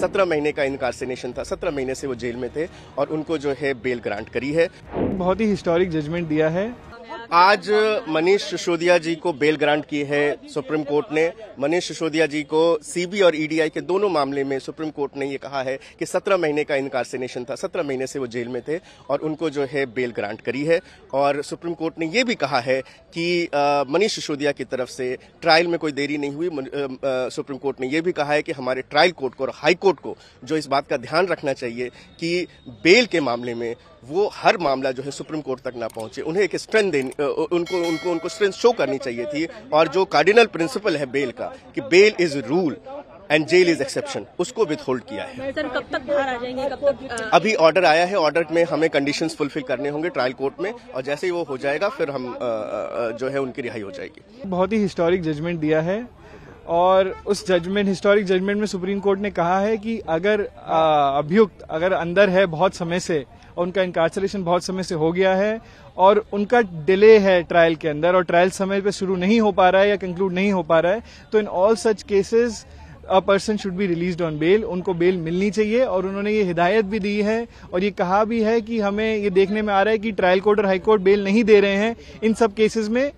सत्रह महीने का इनकारसिनेशन था सत्रह महीने से वो जेल में थे और उनको जो है बेल ग्रांट करी है बहुत ही हिस्टोरिक जजमेंट दिया है आज मनीष सिसोदिया जी को बेल ग्रांट की है सुप्रीम कोर्ट ने मनीष सिसोदिया जी को सीबी और ईडीआई e के दोनों मामले में सुप्रीम कोर्ट ने ये कहा है कि सत्रह महीने का इनकारसिनेशन था सत्रह महीने से वो जेल में थे और उनको जो है बेल ग्रांट करी है और सुप्रीम कोर्ट ने ये भी कहा है कि मनीष सिसोदिया की तरफ से ट्रायल में कोई देरी नहीं हुई सुप्रीम कोर्ट ने यह भी कहा है कि हमारे ट्रायल कोर्ट को और हाईकोर्ट को जो इस बात का ध्यान रखना चाहिए कि बेल के मामले में वो हर मामला जो है सुप्रीम कोर्ट तक ना पहुंचे उन्हें एक स्ट्रेंथ देनी उनको उनको उनको स्ट्रेंथ शो करनी चाहिए थी और जो कार्डिनल प्रिंसिपल है बेल का कि bail is rule and jail is exception उसको विथ होल्ड किया है सर कब तक बाहर आ जाएंगे कब तक आ... अभी ऑर्डर आया है ऑर्डर में हमें कंडीशन फुलफिल करने होंगे ट्रायल कोर्ट में और जैसे ही वो हो जाएगा फिर हम जो है उनकी रिहाई हो जाएगी बहुत ही हिस्टोरिक जजमेंट दिया है और उस जजमेंट हिस्टोरिक जजमेंट में सुप्रीम कोर्ट ने कहा है कि अगर अभियुक्त अगर अंदर है बहुत समय से और उनका इंकार्सलेशन बहुत समय से हो गया है और उनका डिले है ट्रायल के अंदर और ट्रायल समय पर शुरू नहीं हो पा रहा है या कंक्लूड नहीं हो पा रहा है तो in all such cases a person should be release on bail उनको बेल मिलनी चाहिए और उन्होंने ये हिदायत भी दी है और ये कहा भी है कि हमें ये देखने में आ रहा है कि ट्रायल कोर्ट और हाईकोर्ट बेल नहीं दे रहे हैं इन सब केसेस में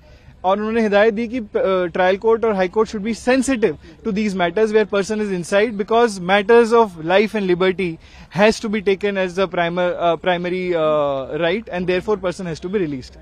और उन्होंने हिदायत दी कि ट्रायल कोर्ट और high court should be sensitive to these matters where person is inside because matters of life and liberty has to be taken as the primary right and therefore person has to be released